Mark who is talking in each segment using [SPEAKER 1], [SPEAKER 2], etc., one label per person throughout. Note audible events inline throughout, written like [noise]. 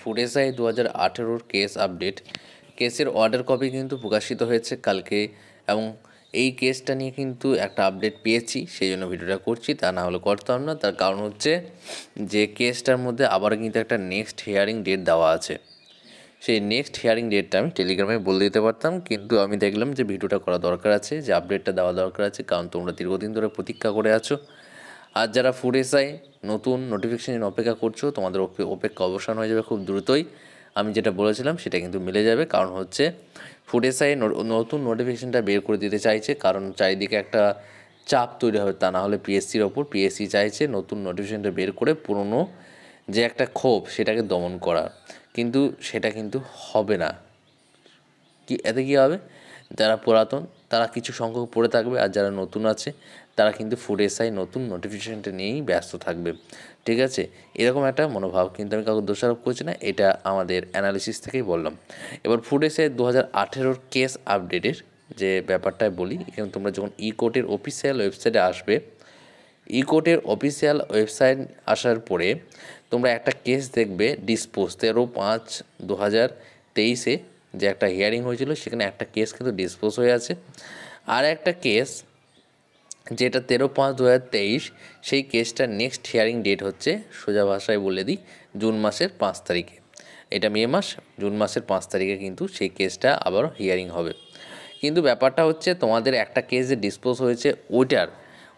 [SPEAKER 1] food দু হাজার আঠেরোর কেস আপডেট কেসের অর্ডার কপি কিন্তু প্রকাশিত হয়েছে কালকে এবং এই কেসটা নিয়ে কিন্তু একটা আপডেট পেয়েছি সেই জন্য ভিডিওটা করছি তা না হলে করতাম না তার কারণ হচ্ছে যে কেসটার মধ্যে আবার কিন্তু একটা নেক্সট হিয়ারিং ডেট দেওয়া আছে সেই নেক্সট হিয়ারিং ডেটটা আমি টেলিগ্রামে বলে দিতে পারতাম কিন্তু আমি দেখলাম যে ভিডিওটা করা দরকার আছে যে আপডেটটা দেওয়া দরকার আছে কারণ তোমরা দীর্ঘদিন ধরে প্রতীক্ষা করে আছো আর যারা ফুড এসআই নতুন নোটিফিকেশান অপেক্ষা করছো তোমাদের অপেক্ষা অবসান হয়ে যাবে খুব দ্রুতই আমি যেটা বলেছিলাম সেটা কিন্তু মিলে যাবে কারণ হচ্ছে ফুড এসআই নতুন নোটিফিকেশানটা বের করে দিতে চাইছে কারণ চারিদিকে একটা চাপ তৈরি হবে তা না হলে পিএসসির ওপর পিএসসি চাইছে নতুন নোটিফিকেশানটা বের করে পুরনো যে একটা ক্ষোভ সেটাকে দমন করা কিন্তু সেটা কিন্তু হবে না কি এতে কী হবে যারা পুরাতন তারা কিছু সংখ্যক পড়ে থাকবে আর যারা নতুন আছে তারা কিন্তু ফুড এসআই নতুন নোটিফিকেশানটা নিয়েই ব্যস্ত থাকবে ঠিক আছে এরকম একটা মনোভাব কিন্তু আমি কাউকে দোষারোপ করছি না এটা আমাদের অ্যানালিসিস থেকেই বললাম এবার ফুড এসআই দু হাজার কেস আপডেটের যে ব্যাপারটায় বলি এখানে তোমরা যখন ই কোর্টের অফিসিয়াল ওয়েবসাইটে আসবে ই কোর্টের অফিসিয়াল ওয়েবসাইট আসার পরে তোমরা একটা কেস দেখবে ডিসপোজ তেরো পাঁচ দু হাজার তেইশে যে একটা হিয়ারিং হয়েছিল সেখানে একটা কেস কিন্তু ডিসপোজ হয়ে আছে আর একটা কেস যেটা তেরো পাঁচ দু সেই কেসটার নেক্সট হিয়ারিং ডেট হচ্ছে সোজা ভাষায় বলে দিই জুন মাসের পাঁচ তারিখে এটা মে মাস জুন মাসের পাঁচ তারিখে কিন্তু সেই কেসটা আবার হিয়ারিং হবে কিন্তু ব্যাপারটা হচ্ছে তোমাদের একটা কেস যে ডিসপোজ হয়েছে ওইটার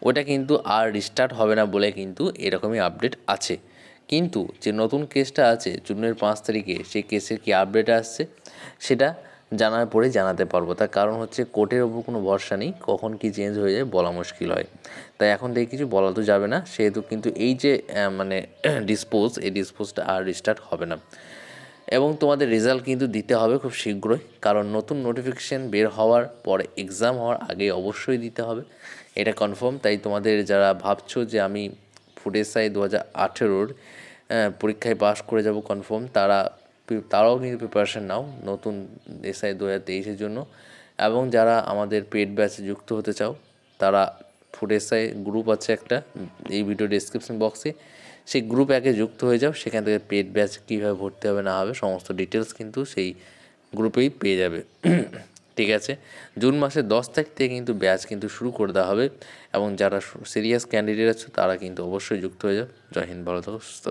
[SPEAKER 1] ওটা কিন্তু আর রিস্টার্ট হবে না বলে কিন্তু এরকমই আপডেট আছে কিন্তু যে নতুন কেসটা আছে জুনের পাঁচ তারিখে সেই কেসের কি আপডেট আসছে সেটা জানার পরে জানাতে পারবো তার কারণ হচ্ছে কোর্টের ওপর কোনো ভরসা নেই কখন কি চেঞ্জ হয়ে যায় বলা মুশকিল হয় তাই এখন থেকে কিছু বলা তো যাবে না সেহেতু কিন্তু এই যে মানে ডিসপোজ [clears throat] এই ডিসপোজটা আর রিস্টার্ট হবে না এবং তোমাদের রেজাল্ট কিন্তু দিতে হবে খুব শীঘ্রই কারণ নতুন নোটিফিকেশান বের হওয়ার পরে এক্সাম হওয়ার আগে অবশ্যই দিতে হবে এটা কনফার্ম তাই তোমাদের যারা ভাবছো যে আমি ফুড এসআই দু হাজার আঠেরোর পরীক্ষায় পাশ করে যাব কনফার্ম তারা তারাও কিন্তু প্রিপারেশান নাও নতুন এসআই দু হাজার তেইশের জন্য এবং যারা আমাদের পেড ব্যাচে যুক্ত হতে চাও তারা ফুড এসআই গ্রুপ আছে একটা এই ভিডিও ডিসক্রিপশন বক্সে সেই গ্রুপ একে যুক্ত হয়ে যাও সেখান থেকে পেড ব্যাচ কীভাবে ভর্তি হবে না হবে সমস্ত ডিটেলস কিন্তু সেই গ্রুপেই পেয়ে যাবে ঠিক আছে জুন মাসের দশ তারিখ থেকে কিন্তু ব্যাচ কিন্তু শুরু করে দেওয়া হবে এবং যারা সিরিয়াস ক্যান্ডিডেট আছে তারা কিন্তু অবশ্যই যুক্ত হয়ে যাও জয় হিন্দ ভারত সুস্থ